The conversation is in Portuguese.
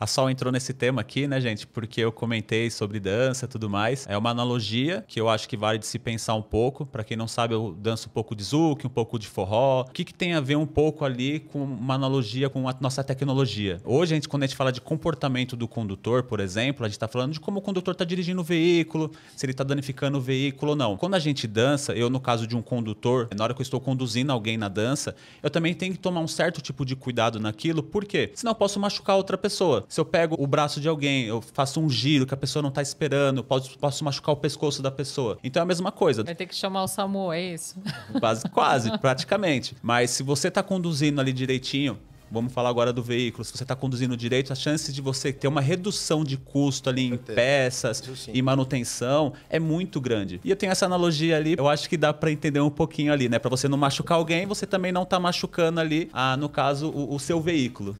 A Sol entrou nesse tema aqui, né, gente? Porque eu comentei sobre dança e tudo mais. É uma analogia que eu acho que vale de se pensar um pouco. Para quem não sabe, eu danço um pouco de zouk, um pouco de forró. O que, que tem a ver um pouco ali com uma analogia com a nossa tecnologia? Hoje, a gente, quando a gente fala de comportamento do condutor, por exemplo, a gente está falando de como o condutor está dirigindo o veículo, se ele está danificando o veículo ou não. Quando a gente dança, eu, no caso de um condutor, na hora que eu estou conduzindo alguém na dança, eu também tenho que tomar um certo tipo de cuidado naquilo, porque senão eu posso machucar outra pessoa se eu pego o braço de alguém, eu faço um giro que a pessoa não tá esperando, posso, posso machucar o pescoço da pessoa. Então é a mesma coisa. Vai ter que chamar o SAMU, é isso? Quase, quase praticamente. Mas se você tá conduzindo ali direitinho, Vamos falar agora do veículo. Se você está conduzindo direito, a chance de você ter uma redução de custo ali em peças e manutenção é muito grande. E eu tenho essa analogia ali, eu acho que dá para entender um pouquinho ali, né? Para você não machucar alguém, você também não está machucando ali, ah, no caso, o, o seu veículo.